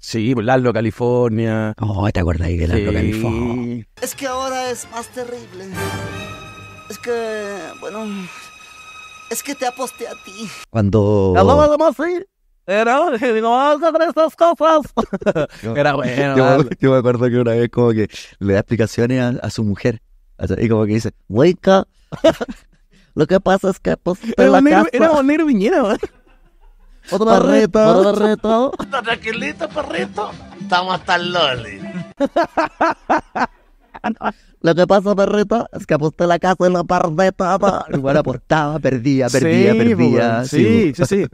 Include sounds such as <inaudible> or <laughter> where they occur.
Sí, Lalo, California. Oh, ¿te ahí de Lalo, California? Es que ahora es más terrible. Es que, bueno, es que te aposté a ti. Cuando... Era, ah, estas cosas. <laughs> Era bueno. Yo, me acuerdo que una vez como que le da explicaciones a, su mujer. Y como que dice, wake up. <laughs> Lo que pasa es que aposté pues, era, la un casa... era un negro otro perrito. Otro perrito. Está tranquilito, perrito. Estamos hasta el loli. <laughs> Lo que pasa, perrito, es que aposté la casa en la parreta. Igual apostaba, perdía, perdía, perdía. Pues, sí, sí, sí.